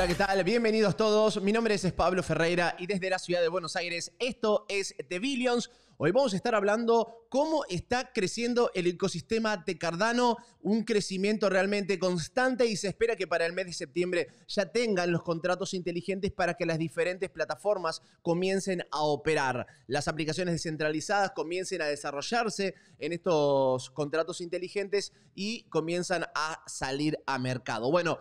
Hola, ¿qué tal? Bienvenidos todos. Mi nombre es Pablo Ferreira y desde la ciudad de Buenos Aires esto es The Billions. Hoy vamos a estar hablando cómo está creciendo el ecosistema de Cardano, un crecimiento realmente constante y se espera que para el mes de septiembre ya tengan los contratos inteligentes para que las diferentes plataformas comiencen a operar. Las aplicaciones descentralizadas comiencen a desarrollarse en estos contratos inteligentes y comienzan a salir a mercado. Bueno,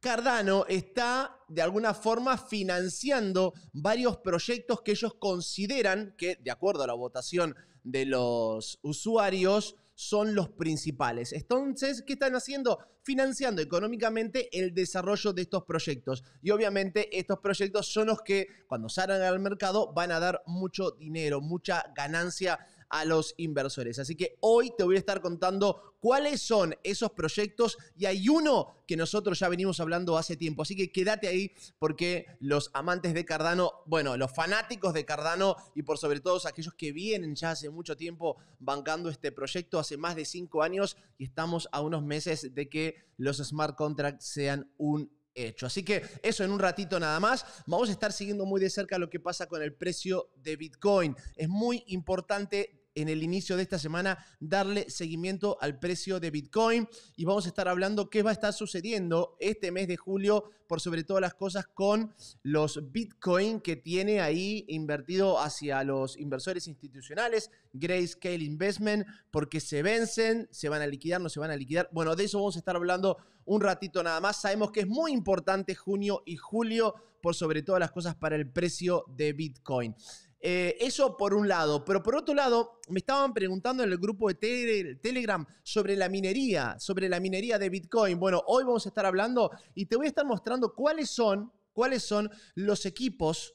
Cardano está de alguna forma financiando varios proyectos que ellos consideran que, de acuerdo a la votación de los usuarios, son los principales. Entonces, ¿qué están haciendo? Financiando económicamente el desarrollo de estos proyectos. Y obviamente estos proyectos son los que cuando salgan al mercado van a dar mucho dinero, mucha ganancia a los inversores. Así que hoy te voy a estar contando cuáles son esos proyectos y hay uno que nosotros ya venimos hablando hace tiempo. Así que quédate ahí porque los amantes de Cardano, bueno, los fanáticos de Cardano y por sobre todo aquellos que vienen ya hace mucho tiempo bancando este proyecto, hace más de cinco años y estamos a unos meses de que los smart contracts sean un hecho. Así que eso en un ratito nada más. Vamos a estar siguiendo muy de cerca lo que pasa con el precio de Bitcoin. Es muy importante en el inicio de esta semana darle seguimiento al precio de Bitcoin y vamos a estar hablando qué va a estar sucediendo este mes de julio, por sobre todas las cosas, con los Bitcoin que tiene ahí invertido hacia los inversores institucionales, Grayscale Investment, porque se vencen, se van a liquidar, no se van a liquidar. Bueno, de eso vamos a estar hablando un ratito nada más. Sabemos que es muy importante junio y julio, por sobre todas las cosas, para el precio de Bitcoin. Eh, eso por un lado. Pero por otro lado, me estaban preguntando en el grupo de Telegram sobre la minería, sobre la minería de Bitcoin. Bueno, hoy vamos a estar hablando y te voy a estar mostrando cuáles son, cuáles son los equipos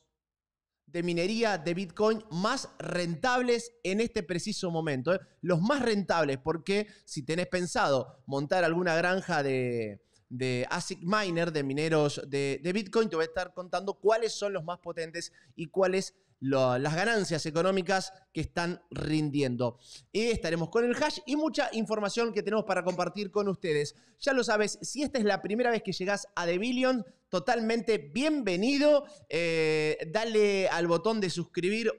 de minería de Bitcoin más rentables en este preciso momento. ¿eh? Los más rentables, porque si tenés pensado montar alguna granja de, ASIC miner, de mineros de, de, Bitcoin, te voy a estar contando cuáles son los más potentes y cuáles las ganancias económicas que están rindiendo. Y estaremos con el hash y mucha información que tenemos para compartir con ustedes. Ya lo sabes, si esta es la primera vez que llegas a The Billion, totalmente bienvenido. Eh, dale al botón de suscribir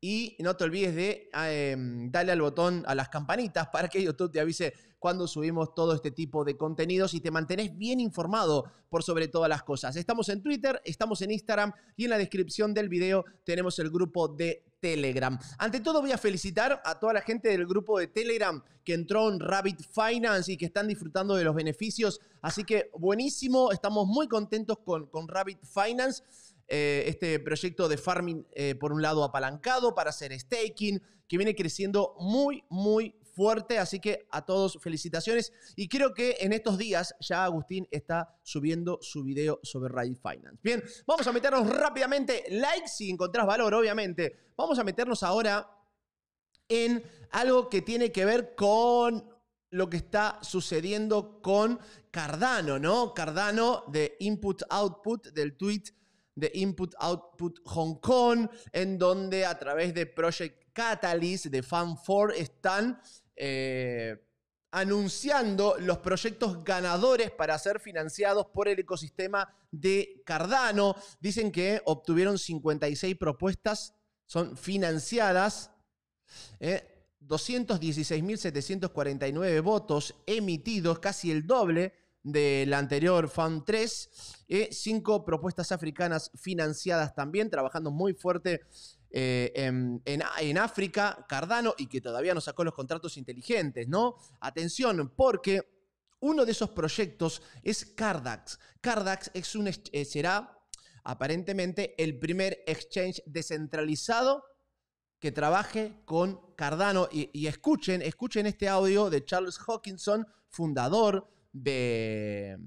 y no te olvides de ah, em, darle al botón a las campanitas para que YouTube te avise cuando subimos todo este tipo de contenidos y te mantenés bien informado por sobre todas las cosas. Estamos en Twitter, estamos en Instagram y en la descripción del video tenemos el grupo de Telegram. Ante todo voy a felicitar a toda la gente del grupo de Telegram que entró en Rabbit Finance y que están disfrutando de los beneficios. Así que buenísimo, estamos muy contentos con, Rabbit Finance. Eh, este proyecto de farming, eh, por un lado, apalancado para hacer staking, que viene creciendo muy, muy fuerte, así que a todos felicitaciones. Y creo que en estos días ya Agustín está subiendo su video sobre Ride Finance. Bien, vamos a meternos rápidamente, like si encontrás valor, obviamente. Vamos a meternos ahora en algo que tiene que ver con lo que está sucediendo con Cardano, ¿no? Cardano de Input Output, del tweet de Input Output Hong Kong, en donde a través de Project Catalyst, de Fan4, están eh, anunciando los proyectos ganadores para ser financiados por el ecosistema de Cardano. Dicen que obtuvieron 56 propuestas, son financiadas. 216.749 eh, votos emitidos, casi el doble del anterior Fund 3. Eh, cinco propuestas africanas financiadas también, trabajando muy fuerte eh, en, África, Cardano, y que todavía no sacó los contratos inteligentes, ¿no? Atención, porque uno de esos proyectos es Cardax. Cardax es un, eh, será aparentemente el primer exchange descentralizado que trabaje con Cardano. Y, escuchen, escuchen este audio de Charles Hawkinson, fundador de,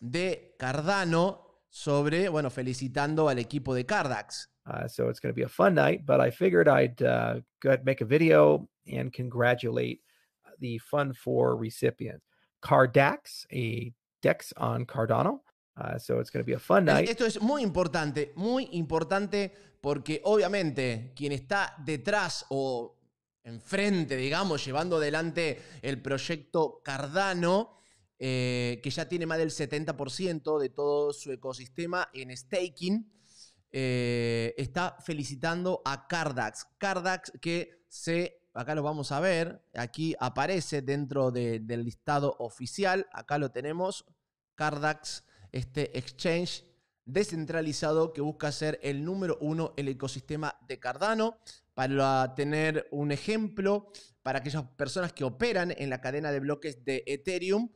de Cardano, sobre, bueno, felicitando al equipo de Cardax. Uh, so it's going to be a fun night, but I figured I'd uh, go ahead and make a video and congratulate uh, the Fund four recipients. Cardax, a DEX on Cardano. Uh, so it's gonna be a fun night. Esto es muy importante, muy importante, porque obviamente quien está detrás o enfrente, digamos, llevando adelante el proyecto Cardano, eh, que ya tiene más del 70% de todo su ecosistema en staking, eh, está felicitando a Cardax. Cardax que se, acá lo vamos a ver, aquí aparece dentro del listado oficial, acá lo tenemos, Cardax, este exchange descentralizado que busca ser el número uno en el ecosistema de Cardano. Para tener un ejemplo, para aquellas personas que operan en la cadena de bloques de Ethereum,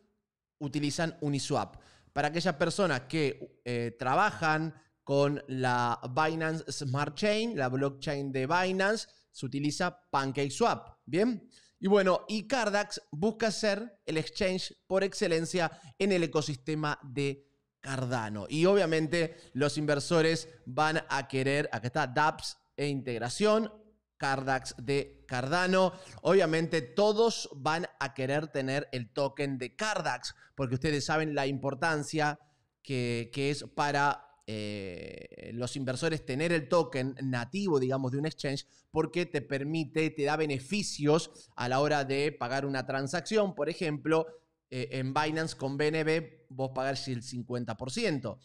utilizan Uniswap. Para aquellas personas que eh, trabajan con la Binance Smart Chain, la blockchain de Binance, se utiliza PancakeSwap, ¿bien? Y bueno, y Cardax busca ser el exchange por excelencia en el ecosistema de Cardano. Y obviamente los inversores van a querer, acá está, DApps e integración, Cardax de Cardano. Obviamente todos van a querer tener el token de Cardax, porque ustedes saben la importancia que, que es para eh, los inversores tener el token nativo, digamos, de un exchange, porque te permite, te da beneficios a la hora de pagar una transacción. Por ejemplo, eh, en Binance con BNB vos pagás el 50%.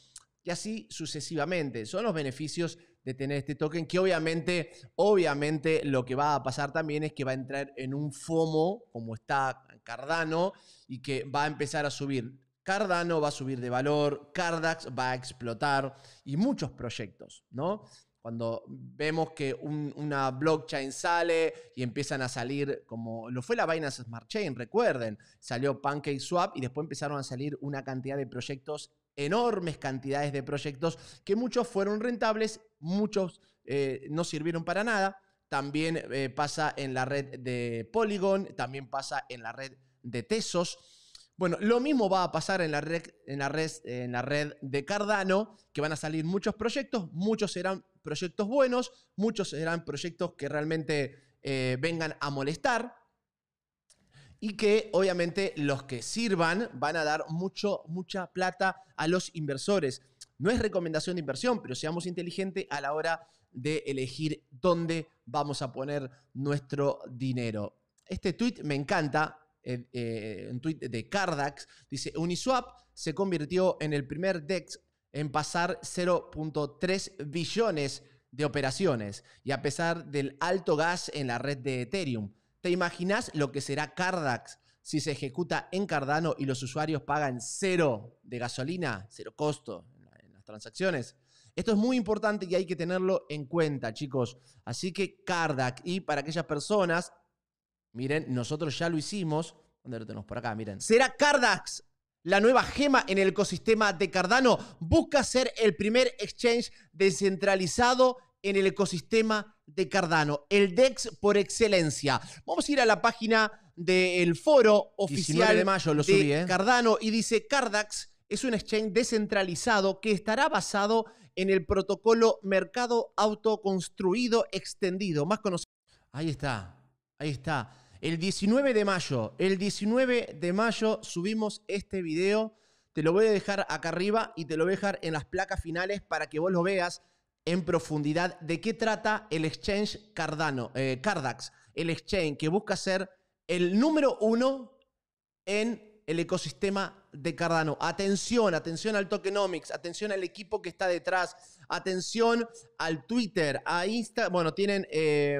Y así sucesivamente. Son los beneficios de tener este token que obviamente, obviamente lo que va a pasar también es que va a entrar en un FOMO, como está Cardano, y que va a empezar a subir. Cardano va a subir de valor, Cardax va a explotar y muchos proyectos, ¿no? Cuando vemos que una blockchain sale y empiezan a salir, como lo fue la Binance Smart Chain, recuerden, salió PancakeSwap y después empezaron a salir una cantidad de proyectos, enormes cantidades de proyectos, que muchos fueron rentables, muchos eh, no sirvieron para nada. También eh, pasa en la red de Polygon, también pasa en la red de Tesos. Bueno, lo mismo va a pasar en la, red, en, la red, en la red de Cardano, que van a salir muchos proyectos, muchos serán proyectos buenos, muchos serán proyectos que realmente eh, vengan a molestar y que obviamente los que sirvan van a dar mucho, mucha plata a los inversores. No es recomendación de inversión, pero seamos inteligentes a la hora de elegir dónde vamos a poner nuestro dinero. Este tweet me encanta en un eh, tweet de Cardax, dice, Uniswap se convirtió en el primer DEX en pasar 0.3 billones de operaciones y a pesar del alto gas en la red de Ethereum. ¿Te imaginas lo que será Cardax si se ejecuta en Cardano y los usuarios pagan cero de gasolina, cero costo en las transacciones? Esto es muy importante y hay que tenerlo en cuenta, chicos. Así que Cardax y para aquellas personas Miren, nosotros ya lo hicimos. ¿Dónde lo tenemos por acá? Miren. Será Cardax la nueva gema en el ecosistema de Cardano. Busca ser el primer exchange descentralizado en el ecosistema de Cardano, el DEX por excelencia. Vamos a ir a la página del foro oficial de, mayo, lo subí, ¿eh? Cardano y dice Cardax es un exchange descentralizado que estará basado en el protocolo mercado autoconstruido extendido, más conocido. Ahí está, ahí está. El 19 de mayo, el 19 de mayo subimos este video. Te lo voy a dejar acá arriba y te lo voy a dejar en las placas finales para que vos lo veas en profundidad de qué trata el exchange Cardano, eh, Cardax, el exchange que busca ser el número uno en el ecosistema de Cardano. Atención, atención al tokenomics, atención al equipo que está detrás, atención al Twitter, a Insta, bueno, tienen eh,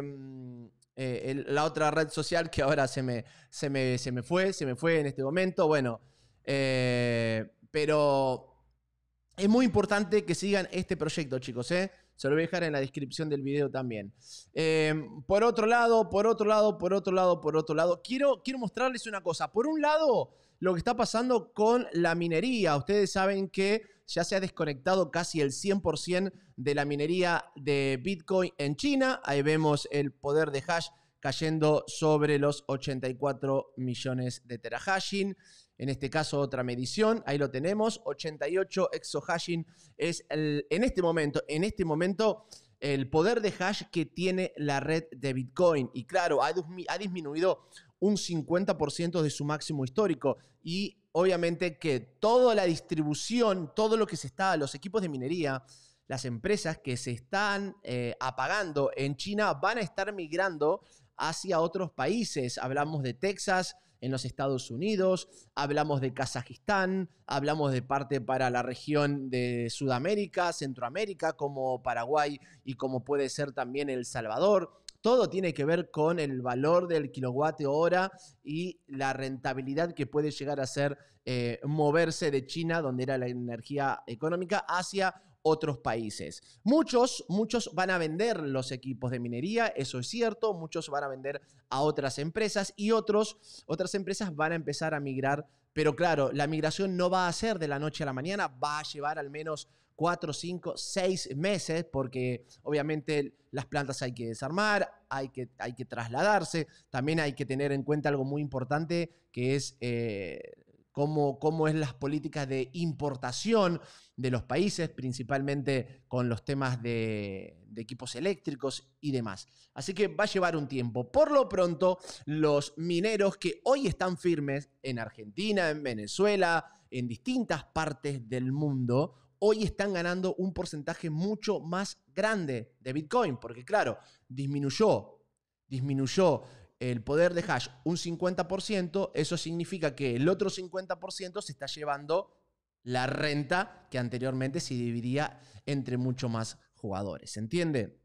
eh, la otra red social que ahora se me, se se me fue, se me fue en este momento, bueno, eh, pero es muy importante que sigan este proyecto, chicos, ¿eh? Se lo voy a dejar en la descripción del video también. Eh, por otro lado, por otro lado, por otro lado, por otro lado, quiero, quiero mostrarles una cosa. Por un lado, lo que está pasando con la minería. Ustedes saben que ya se ha desconectado casi el 100% de la minería de Bitcoin en China. Ahí vemos el poder de hash cayendo sobre los 84 millones de terahashing. En este caso, otra medición, ahí lo tenemos, 88 Exohashin es en este momento, en este momento el poder de hash que tiene la red de Bitcoin. Y claro, ha, disminuido un 50% de su máximo histórico y obviamente que toda la distribución, todo lo que se está, los equipos de minería, las empresas que se están eh, apagando en China van a estar migrando hacia otros países. Hablamos de Texas en los Estados Unidos, hablamos de Kazajistán, hablamos de parte para la región de Sudamérica, Centroamérica, como Paraguay y como puede ser también El Salvador todo tiene que ver con el valor del kilowatt hora y la rentabilidad que puede llegar a ser eh, moverse de China, donde era la energía económica, hacia otros países. Muchos, muchos van a vender los equipos de minería, eso es cierto, muchos van a vender a otras empresas y otros, otras empresas van a empezar a migrar, pero claro, la migración no va a ser de la noche a la mañana, va a llevar al menos ...cuatro, cinco, seis meses, porque obviamente las plantas hay que desarmar, hay que, hay que trasladarse, también hay que tener en cuenta algo muy importante que es... Eh, cómo, cómo, es las políticas de importación de los países, principalmente con los temas de, equipos eléctricos y demás. Así que va a llevar un tiempo. Por lo pronto, los mineros que hoy están firmes en Argentina, en Venezuela, en distintas partes del mundo, hoy están ganando un porcentaje mucho más grande de Bitcoin, porque claro, disminuyó, disminuyó el poder de hash un 50%, eso significa que el otro 50% se está llevando la renta que anteriormente se dividía entre mucho más jugadores. ¿Se entiende?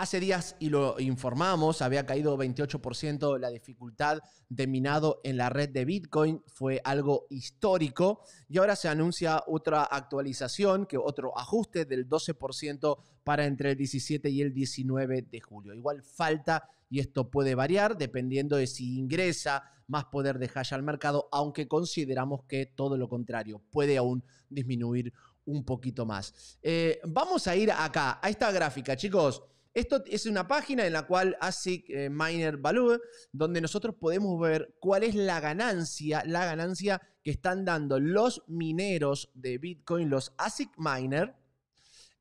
Hace días, y lo informamos, había caído 28% la dificultad de minado en la red de Bitcoin. Fue algo histórico. Y ahora se anuncia otra actualización, que otro ajuste del 12% para entre el 17 y el 19 de julio. Igual falta y esto puede variar dependiendo de si ingresa más poder de hash al mercado, aunque consideramos que todo lo contrario puede aún disminuir un poquito más. Eh, vamos a ir acá, a esta gráfica, chicos. Esto es una página en la cual ASIC eh, Miner Value, donde nosotros podemos ver cuál es la ganancia, la ganancia que están dando los mineros de Bitcoin, los ASIC Miner,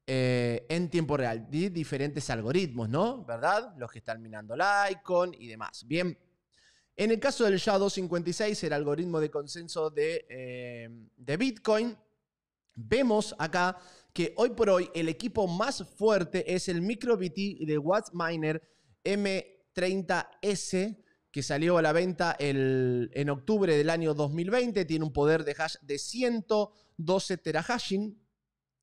eh, en tiempo real. diferentes algoritmos, ¿no? ¿Verdad? Los que están minando Litecoin y demás. Bien. En el caso del SHA-256, el algoritmo de consenso de eh, Bitcoin, vemos acá que hoy por hoy el equipo más fuerte es el MicroBT de Miner M30S que salió a la venta en octubre del año 2020, tiene un poder de hash de 112 terahashing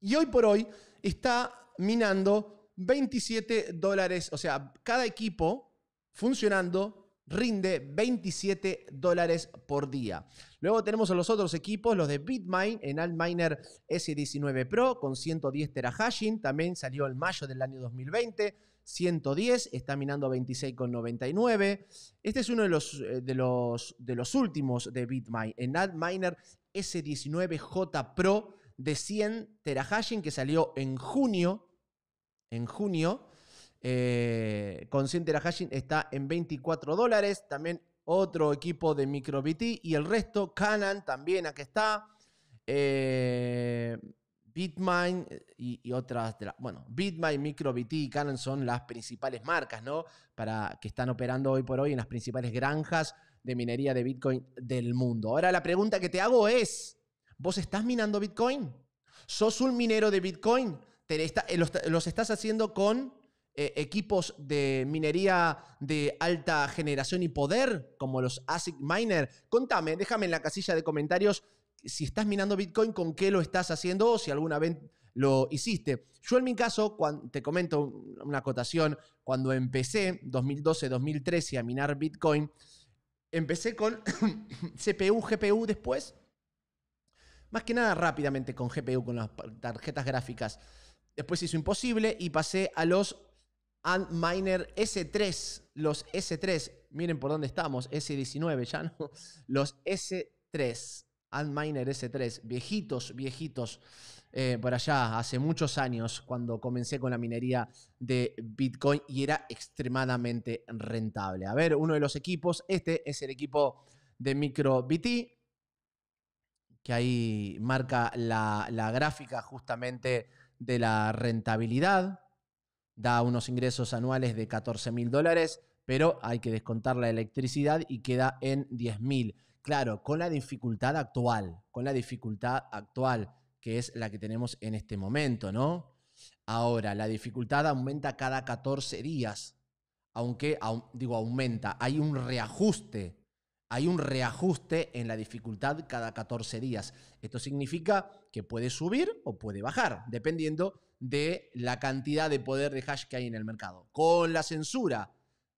y hoy por hoy está minando 27 dólares, o sea, cada equipo funcionando rinde 27 dólares por día. Luego tenemos a los otros equipos, los de Bitmine en Altminer S19 Pro con 110 terahashing, también salió en mayo del año 2020, 110, está minando 26,99. Este es uno de los, eh, de los, de los últimos de Bitmine, en Altminer S19J Pro de 100 terahashing que salió en junio, en junio, eh, con la Hashing está en 24 dólares. También otro equipo de MicroBT y el resto, Canon también, aquí está. Eh, eh y, otras, de la, bueno, Bitmain, MicroBT y Canon son las principales marcas, ¿no? Para que están operando hoy por hoy en las principales granjas de minería de Bitcoin del mundo. Ahora la pregunta que te hago es, ¿vos estás minando Bitcoin? ¿Sos un minero de Bitcoin? Eh, los estás haciendo con eh, equipos de minería de alta generación y poder, como los ASIC Miner. Contame, déjame en la casilla de comentarios si estás minando Bitcoin, con qué lo estás haciendo o si alguna vez lo hiciste. Yo en mi caso, te comento una acotación, cuando empecé 2012-2013 a minar Bitcoin, empecé con CPU, GPU después. Más que nada rápidamente con GPU, con las tarjetas gráficas. Después hizo imposible y pasé a los Antminer S3, los S3, miren por dónde estamos, S19 ya, ¿no? Los S3, Antminer S3, viejitos, viejitos, eh, por allá, hace muchos años, cuando comencé con la minería de Bitcoin y era extremadamente rentable. A ver, uno de los equipos, este es el equipo de MicroBT, que ahí marca la gráfica justamente de la rentabilidad da unos ingresos anuales de 14 mil dólares, pero hay que descontar la electricidad y queda en 10 mil. Claro, con la dificultad actual, con la dificultad actual, que es la que tenemos en este momento, ¿no? Ahora, la dificultad aumenta cada 14 días, aunque, digo, aumenta, hay un reajuste, hay un reajuste en la dificultad cada 14 días. Esto significa que puede subir o puede bajar, dependiendo de la cantidad de poder de hash que hay en el mercado. Con la censura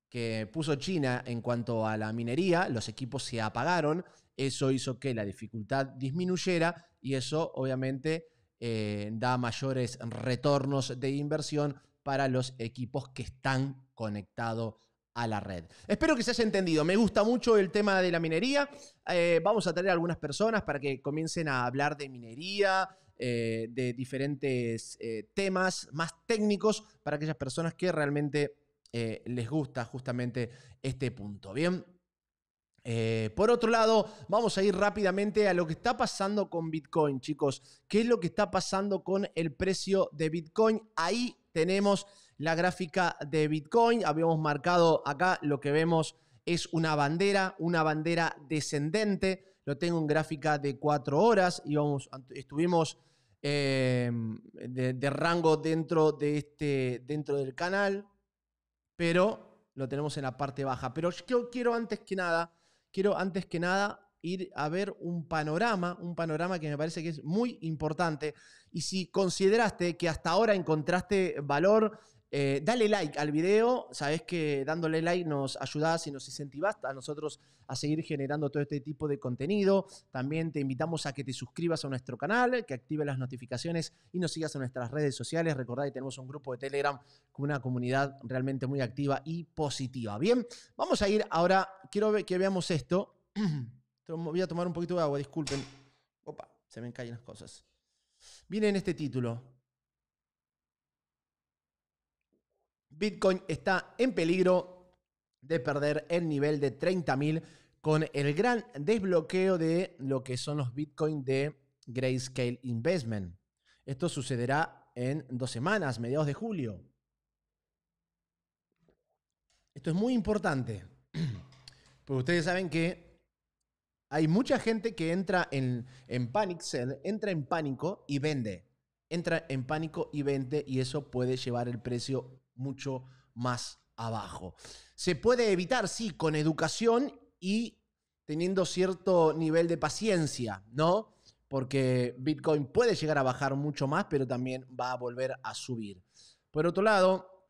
que puso China en cuanto a la minería, los equipos se apagaron, eso hizo que la dificultad disminuyera y eso obviamente eh, da mayores retornos de inversión para los equipos que están conectados a la red. Espero que se haya entendido. Me gusta mucho el tema de la minería. Eh, vamos a traer a algunas personas para que comiencen a hablar de minería, eh, de diferentes eh, temas más técnicos para aquellas personas que realmente eh, les gusta justamente este punto. Bien. por otro lado, vamos a ir rápidamente a lo que está pasando con Bitcoin, chicos. ¿Qué es lo que está pasando con el precio de Bitcoin? Ahí tenemos la gráfica de Bitcoin. Habíamos marcado acá lo que vemos es una bandera, una bandera descendente lo tengo en gráfica de cuatro horas. y estuvimos eh, de, rango dentro, de este, dentro del canal, pero lo tenemos en la parte baja. Pero yo quiero antes que nada, quiero antes que nada ir a ver un panorama, un panorama que me parece que es muy importante. Y si consideraste que hasta ahora encontraste valor eh, dale like al video, sabes que dándole like nos ayudás y nos incentivás a nosotros a seguir generando todo este tipo de contenido. También te invitamos a que te suscribas a nuestro canal, que actives las notificaciones y nos sigas en nuestras redes sociales. Recordad que tenemos un grupo de Telegram con una comunidad realmente muy activa y positiva. Bien, vamos a ir ahora, quiero que veamos esto. Voy a tomar un poquito de agua, disculpen. Opa, se me caen las cosas. Viene en este título. Bitcoin está en peligro de perder el nivel de 30.000 con el gran desbloqueo de lo que son los Bitcoin de Grayscale Investment. Esto sucederá en dos semanas, mediados de julio. Esto es muy importante, porque ustedes saben que hay mucha gente que entra en, panic entra en pánico y vende. Entra en pánico y vende y eso puede llevar el precio mucho más abajo. Se puede evitar, sí, con educación y teniendo cierto nivel de paciencia, ¿no? Porque Bitcoin puede llegar a bajar mucho más, pero también va a volver a subir. Por otro lado,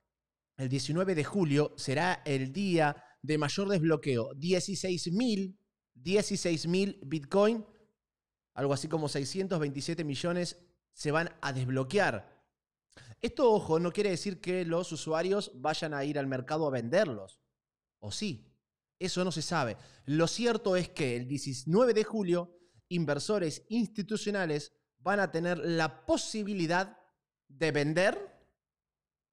el 19 de julio será el día de mayor desbloqueo. 16.000, 16.000 Bitcoin, algo así como 627 millones se van a desbloquear esto, ojo, no quiere decir que los usuarios vayan a ir al mercado a venderlos. ¿O sí? Eso no se sabe. Lo cierto es que el 19 de julio, inversores institucionales van a tener la posibilidad de vender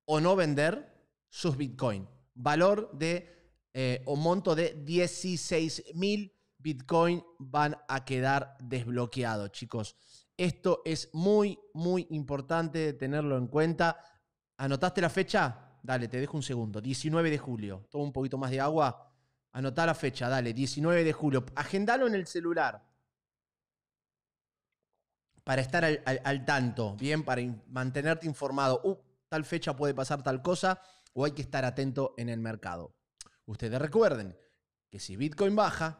o no vender sus Bitcoin. Valor de eh, o monto de 16 mil Bitcoin van a quedar desbloqueados, chicos. Esto es muy, muy importante tenerlo en cuenta. ¿Anotaste la fecha? Dale, te dejo un segundo. 19 de julio. Toma un poquito más de agua. Anotá la fecha, dale, 19 de julio. Agendalo en el celular para estar al, tanto, bien, para mantenerte informado. Uh, tal fecha puede pasar tal cosa o hay que estar atento en el mercado. Ustedes recuerden que si Bitcoin baja,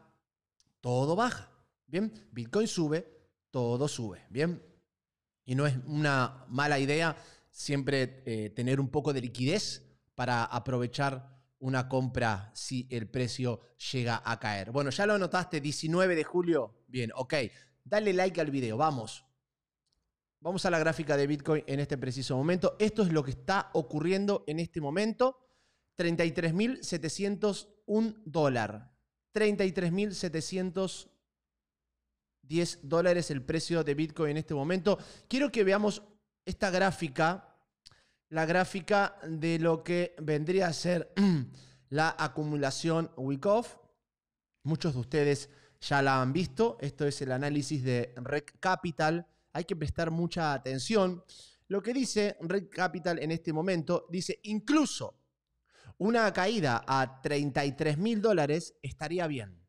todo baja. Bien, Bitcoin sube, todo sube, ¿bien? Y no es una mala idea siempre eh, tener un poco de liquidez para aprovechar una compra si el precio llega a caer. Bueno, ya lo notaste 19 de julio. Bien, ok. Dale like al video, vamos. Vamos a la gráfica de Bitcoin en este preciso momento. Esto es lo que está ocurriendo en este momento. 33.701 dólar. 33.701 10 dólares el precio de Bitcoin en este momento. Quiero que veamos esta gráfica, la gráfica de lo que vendría a ser la acumulación week off. Muchos de ustedes ya la han visto. Esto es el análisis de Red Capital. Hay que prestar mucha atención. Lo que dice Red Capital en este momento, dice incluso una caída a 33 mil dólares estaría bien.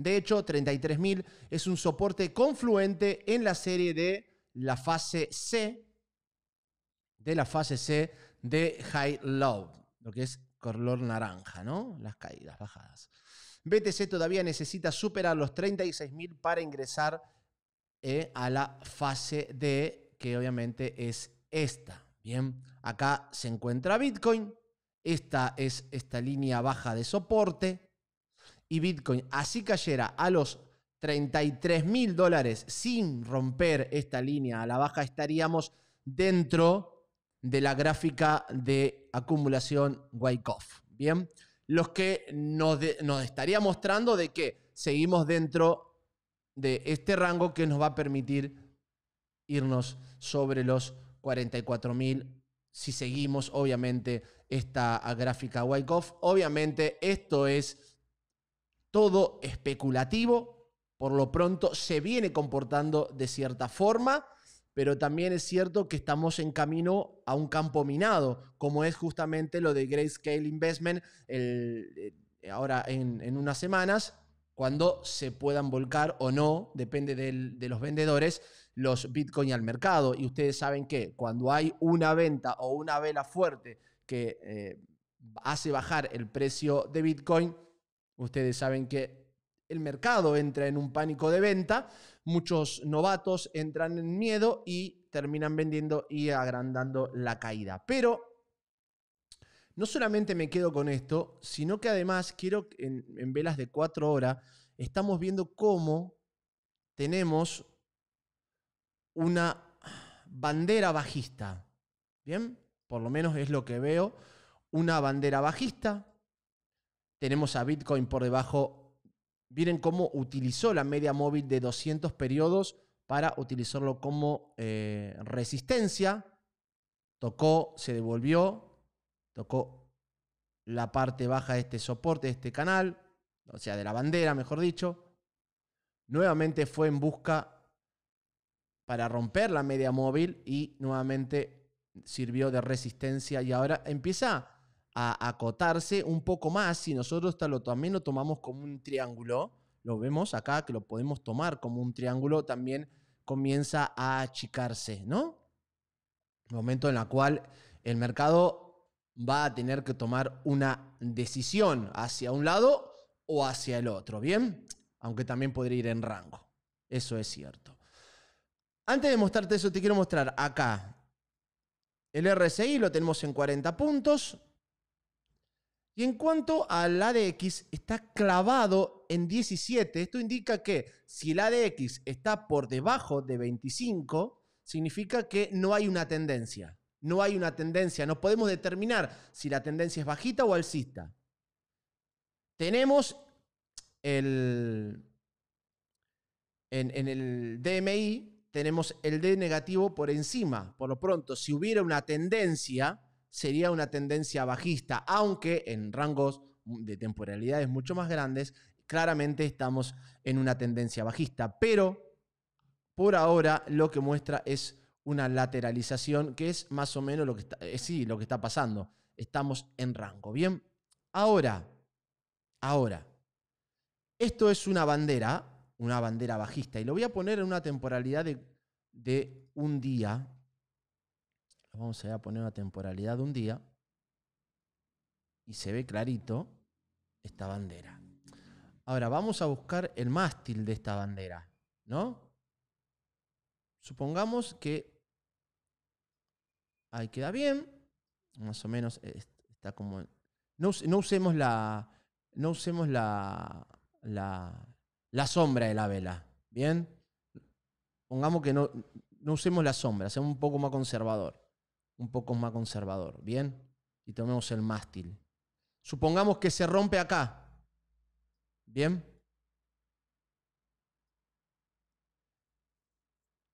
De hecho, 33.000 es un soporte confluente en la serie de la fase C, de la fase C de High Low, lo que es color naranja, ¿no? Las caídas, bajadas. BTC todavía necesita superar los 36.000 para ingresar eh, a la fase D, que obviamente es esta. Bien, acá se encuentra Bitcoin. Esta es esta línea baja de soporte y Bitcoin así cayera a los 33 mil dólares sin romper esta línea a la baja, estaríamos dentro de la gráfica de acumulación Wyckoff. Bien, los que nos, estaría mostrando de que seguimos dentro de este rango que nos va a permitir irnos sobre los 44 mil si seguimos obviamente esta gráfica Wyckoff. Obviamente esto es todo especulativo, por lo pronto se viene comportando de cierta forma, pero también es cierto que estamos en camino a un campo minado, como es justamente lo de Grayscale Investment eh, ahora en, unas semanas, cuando se puedan volcar o no, depende de los vendedores, los Bitcoin al mercado. Y ustedes saben que cuando hay una venta o una vela fuerte que eh, hace bajar el precio de Bitcoin, Ustedes saben que el mercado entra en un pánico de venta, muchos novatos entran en miedo y terminan vendiendo y agrandando la caída. Pero no solamente me quedo con esto, sino que además quiero, en, velas de cuatro horas, estamos viendo cómo tenemos una bandera bajista. ¿Bien? Por lo menos es lo que veo. Una bandera bajista tenemos a Bitcoin por debajo. Miren cómo utilizó la media móvil de 200 periodos para utilizarlo como eh, resistencia. Tocó, se devolvió, tocó la parte baja de este soporte, de este canal, o sea, de la bandera, mejor dicho. Nuevamente fue en busca para romper la media móvil y nuevamente sirvió de resistencia y ahora empieza a acotarse un poco más, si nosotros también lo tomamos como un triángulo, lo vemos acá que lo podemos tomar como un triángulo, también comienza a achicarse, ¿no? Momento en el cual el mercado va a tener que tomar una decisión hacia un lado o hacia el otro, ¿bien? Aunque también podría ir en rango, eso es cierto. Antes de mostrarte eso, te quiero mostrar acá el RSI, lo tenemos en 40 puntos, y en cuanto al ADX, está clavado en 17. Esto indica que si el ADX está por debajo de 25, significa que no hay una tendencia. No hay una tendencia. No podemos determinar si la tendencia es bajita o alcista. Tenemos el, en, en el DMI, tenemos el D negativo por encima. Por lo pronto, si hubiera una tendencia, sería una tendencia bajista, aunque en rangos de temporalidades mucho más grandes, claramente estamos en una tendencia bajista, pero por ahora lo que muestra es una lateralización que es más o menos lo que está, eh, sí, lo que está pasando. Estamos en rango, ¿bien? Ahora, ahora, esto es una bandera, una bandera bajista, y lo voy a poner en una temporalidad de, de un día, vamos a poner una temporalidad de un día y se ve clarito esta bandera. Ahora vamos a buscar el mástil de esta bandera, ¿no? Supongamos que ahí queda bien, más o menos e-, está como... No, usemos la... No usemos la, la, sombra de la vela, ¿bien? Pongamos que no, no usemos la sombra, sea un poco más conservador un poco más conservador, ¿bien? Y tomemos el mástil. Supongamos que se rompe acá, ¿bien?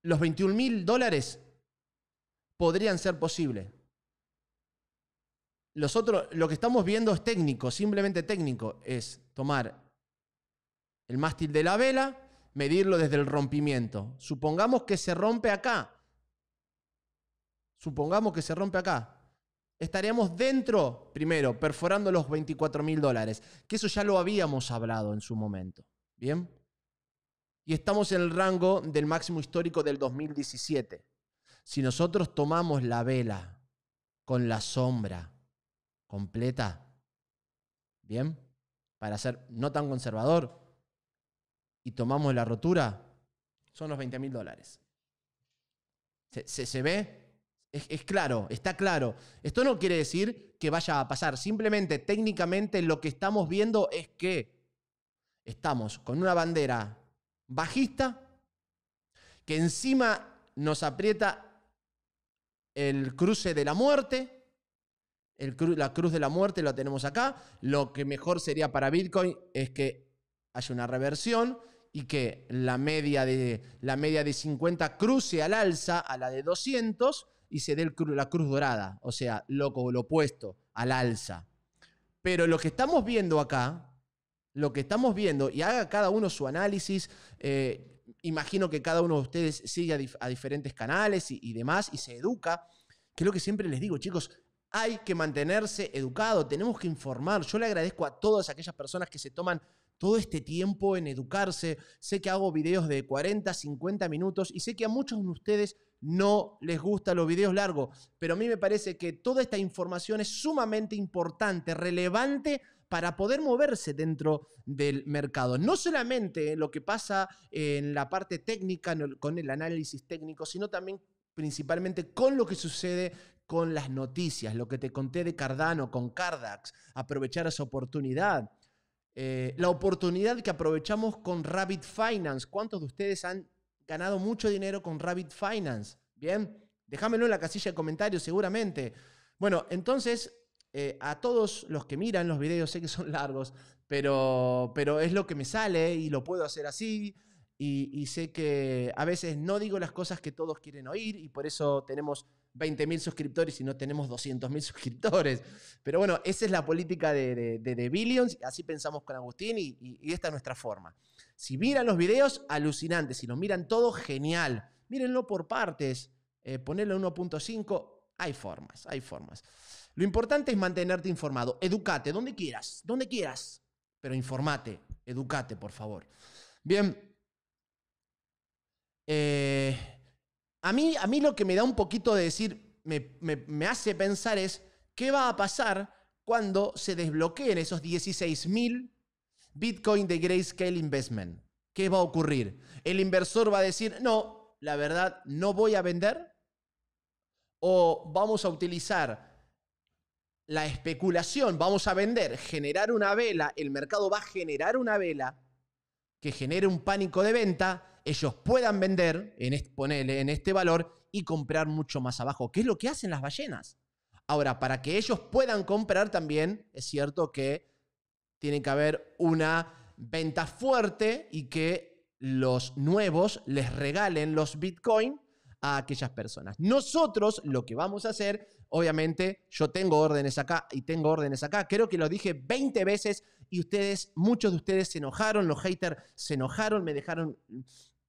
Los 21 mil dólares podrían ser posibles. Los otros, lo que estamos viendo es técnico, simplemente técnico, es tomar el mástil de la vela, medirlo desde el rompimiento. Supongamos que se rompe acá, supongamos que se rompe acá, estaríamos dentro, primero, perforando los 24 mil dólares, que eso ya lo habíamos hablado en su momento, ¿bien? Y estamos en el rango del máximo histórico del 2017. Si nosotros tomamos la vela con la sombra completa, ¿bien? Para ser no tan conservador, y tomamos la rotura, son los 20 mil dólares. ¿Se, se, se ve? Es, claro, está claro. Esto no quiere decir que vaya a pasar. Simplemente técnicamente lo que estamos viendo es que estamos con una bandera bajista que encima nos aprieta el cruce de la muerte. la cruz de la muerte la tenemos acá. Lo que mejor sería para Bitcoin es que haya una reversión y que la media de, la media de 50 cruce al alza a la de 200 y se dé la cruz dorada, o sea, lo, lo opuesto, al alza. Pero lo que estamos viendo acá, lo que estamos viendo, y haga cada uno su análisis, eh, imagino que cada uno de ustedes sigue a, diferentes canales y, y demás y se educa, que es lo que siempre les digo, chicos, hay que mantenerse educado, tenemos que informar. Yo le agradezco a todas aquellas personas que se toman todo este tiempo en educarse. Sé que hago videos de 40, 50 minutos y sé que a muchos de ustedes no les gustan los videos largos, pero a mí me parece que toda esta información es sumamente importante, relevante para poder moverse dentro del mercado. No solamente lo que pasa en la parte técnica, con el análisis técnico, sino también principalmente con lo que sucede con las noticias, lo que te conté de Cardano, con Cardax, aprovechar esa oportunidad. Eh, la oportunidad que aprovechamos con Rabbit Finance. ¿Cuántos de ustedes han ganado mucho dinero con Rabbit Finance. Bien, déjamelo en la casilla de comentarios seguramente. Bueno, entonces, eh, a todos los que miran los videos, sé que son largos, pero, pero es lo que me sale y lo puedo hacer así. y sé que a veces no digo las cosas que todos quieren oír y por eso tenemos 20.000 suscriptores y no tenemos 200.000 suscriptores. Pero bueno, esa es la política de, de, Billions, así pensamos con Agustín y, esta es nuestra forma. Si miran los videos, alucinante. Si los miran todo, genial. Mírenlo por partes, eh, ponerlo 1.5, hay formas, hay formas. Lo importante es mantenerte informado, educate, donde quieras, donde quieras, pero informate, educate, por favor. Bien. Eh... A mí, a mí lo que me da un poquito de decir, me, me hace pensar es, ¿qué va a pasar cuando se desbloqueen esos 16.000 Bitcoin de Grayscale Investment? ¿Qué va a ocurrir? El inversor va a decir, no, la verdad, no voy a vender. O vamos a utilizar la especulación, vamos a vender, generar una vela, el mercado va a generar una vela que genere un pánico de venta ellos puedan vender en este, en este valor y comprar mucho más abajo, que es lo que hacen las ballenas. Ahora, para que ellos puedan comprar también, es cierto que tiene que haber una venta fuerte y que los nuevos les regalen los Bitcoin a aquellas personas. Nosotros lo que vamos a hacer, obviamente, yo tengo órdenes acá y tengo órdenes acá, creo que lo dije 20 veces y ustedes, muchos de ustedes se enojaron, los haters se enojaron, me dejaron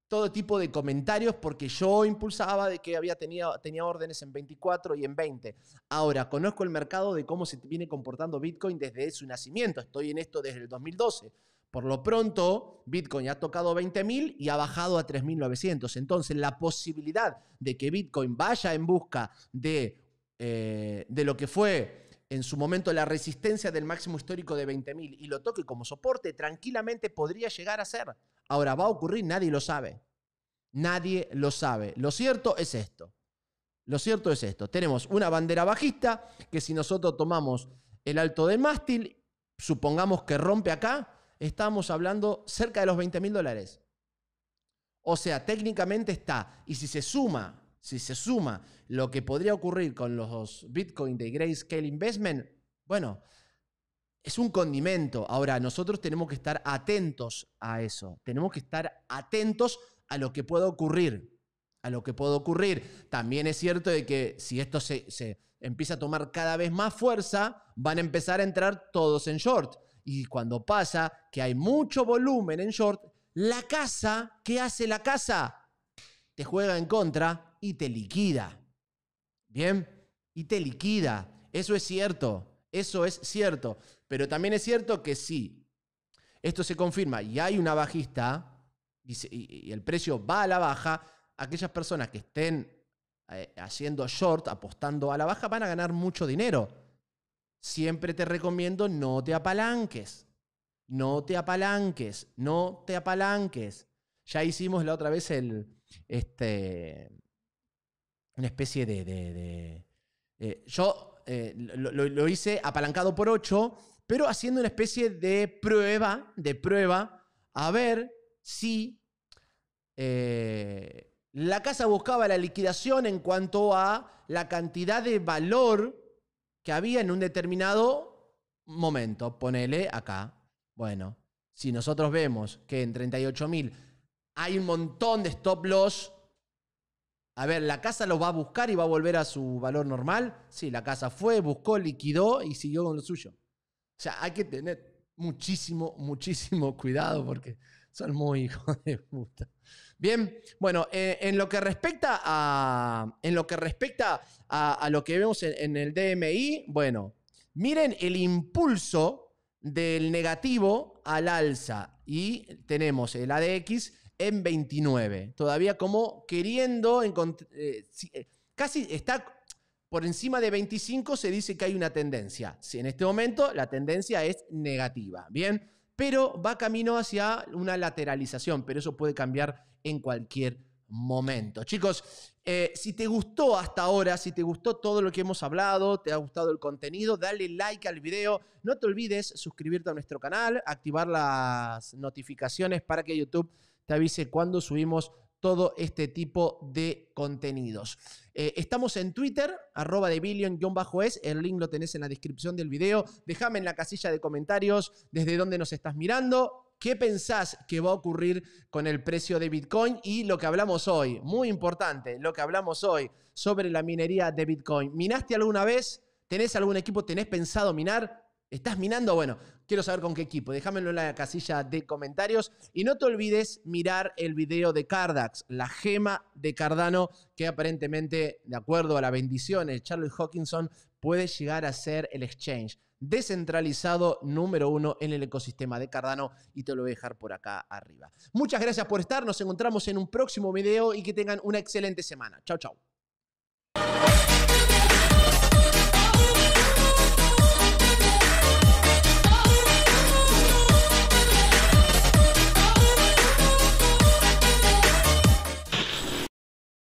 todo tipo de comentarios porque yo impulsaba de que había tenía, órdenes en 24 y en 20. Ahora, conozco el mercado de cómo se viene comportando Bitcoin desde su nacimiento. Estoy en esto desde el 2012. Por lo pronto, Bitcoin ha tocado 20.000 y ha bajado a 3.900. Entonces, la posibilidad de que Bitcoin vaya en busca de, eh, de lo que fue en su momento la resistencia del máximo histórico de 20.000 y lo toque como soporte, tranquilamente podría llegar a ser. Ahora, ¿va a ocurrir? Nadie lo sabe. Nadie lo sabe. Lo cierto es esto. Lo cierto es esto. Tenemos una bandera bajista que si nosotros tomamos el alto del mástil, supongamos que rompe acá, estamos hablando cerca de los 20.000 dólares. O sea, técnicamente está. Y si se suma si se suma lo que podría ocurrir con los Bitcoin de Grayscale Investment, bueno, es un condimento. Ahora, nosotros tenemos que estar atentos a eso. Tenemos que estar atentos a lo que pueda ocurrir. A lo que puede ocurrir. También es cierto de que si esto se, se empieza a tomar cada vez más fuerza, van a empezar a entrar todos en short. Y cuando pasa que hay mucho volumen en short, la casa, ¿qué hace la casa? Te juega en contra y te liquida. ¿Bien? Y te liquida. Eso es cierto. Eso es cierto. Pero también es cierto que si esto se confirma y hay una bajista y, el precio va a la baja, aquellas personas que estén eh, haciendo short, apostando a la baja, van a ganar mucho dinero. Siempre te recomiendo no te apalanques. No te apalanques, no te apalanques. Ya hicimos la otra vez el, este, una especie de... Eh, yo eh, lo, hice apalancado por 8, pero haciendo una especie de prueba, de prueba, a ver si eh, la casa buscaba la liquidación en cuanto a la cantidad de valor que había en un determinado momento. Ponele acá. Bueno, si nosotros vemos que en 38.000 hay un montón de stop loss, a ver, ¿la casa lo va a buscar y va a volver a su valor normal? Sí, la casa fue, buscó, liquidó y siguió con lo suyo. O sea, hay que tener muchísimo, muchísimo cuidado porque son muy hijos de puta. Bien, bueno, eh, en lo que respecta a. En lo que respecta a, lo que vemos en el DMI, bueno, miren el impulso del negativo al alza. Y tenemos el ADX en 29. Todavía como queriendo encontrar... Eh, eh, casi está por encima de 25, se dice que hay una tendencia. Si en este momento la tendencia es negativa, ¿bien? Pero va camino hacia una lateralización, pero eso puede cambiar en cualquier momento. Chicos, eh, si te gustó hasta ahora, si te gustó todo lo que hemos hablado, te ha gustado el contenido, dale like al video. No te olvides suscribirte a nuestro canal, activar las notificaciones para que YouTube te avise cuando subimos todo este tipo de contenidos. Eh, estamos en Twitter, arroba de billion-es, el link lo tenés en la descripción del video. Déjame en la casilla de comentarios desde dónde nos estás mirando. ¿Qué pensás que va a ocurrir con el precio de Bitcoin y lo que hablamos hoy? Muy importante, lo que hablamos hoy sobre la minería de Bitcoin. ¿Minaste alguna vez? ¿Tenés algún equipo? ¿Tenés pensado minar? ¿Estás minando? Bueno, quiero saber con qué equipo. Déjamelo en la casilla de comentarios. Y no te olvides mirar el video de Cardax, la gema de Cardano, que aparentemente, de acuerdo a la bendición de Charlie Hawkinson, puede llegar a ser el exchange descentralizado número uno en el ecosistema de Cardano y te lo voy a dejar por acá arriba. Muchas gracias por estar, nos encontramos en un próximo video y que tengan una excelente semana. Chao, chao.